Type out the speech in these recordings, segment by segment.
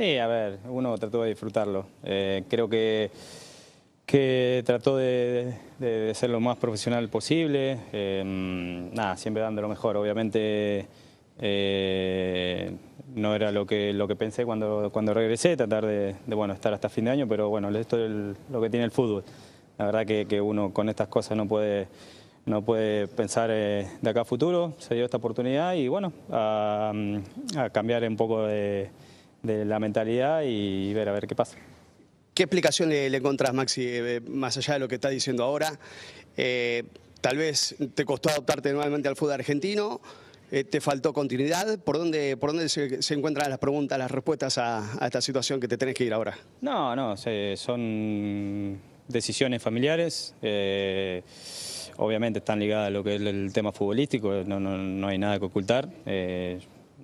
Sí, a ver, uno trató de disfrutarlo. Eh, creo que, que trató de, ser lo más profesional posible. Em, nada, siempre dando lo mejor. Obviamente eh, no era lo que, lo que pensé cuando, cuando regresé, tratar de, bueno, estar hasta fin de año, pero bueno, esto es lo que tiene el fútbol. La verdad que, uno con estas cosas no puede no puede pensar eh, de acá a futuro. Se dio esta oportunidad y bueno, a cambiar un poco de, de la mentalidad y ver a ver qué pasa. ¿Qué explicación le, encontras encontrás, Maxi, eh, eh, más allá de lo que estás diciendo ahora? Eh, tal vez te costó adaptarte nuevamente al fútbol argentino, te faltó continuidad. ¿Por dónde, por dónde se, encuentran las preguntas, las respuestas a, esta situación que te tenés que ir ahora? No, no, son decisiones familiares. obviamente están ligadas a lo que es el tema futbolístico, no, no hay nada que ocultar.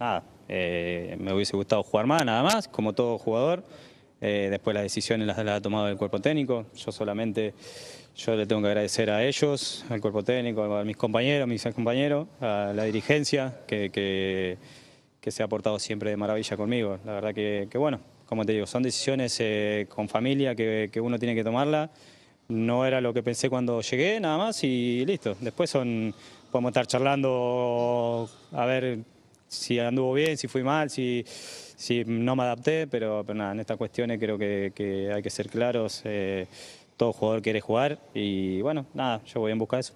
nada, eh, me hubiese gustado jugar más, nada más, como todo jugador. Eh, después las decisiones las, ha tomado el cuerpo técnico. Yo solamente, yo le tengo que agradecer a ellos, al cuerpo técnico, a mis compañeros, mis compañeros, a la dirigencia que, que, se ha portado siempre de maravilla conmigo. La verdad que, bueno, como te digo, son decisiones eh, con familia que, que uno tiene que tomarla. No era lo que pensé cuando llegué, nada más, y listo. Después son, podemos estar charlando a ver si anduvo bien, si fui mal, si, si no me adapté, pero, en estas cuestiones creo que, que hay que ser claros. Eh, todo jugador quiere jugar y bueno, nada, yo voy a buscar eso.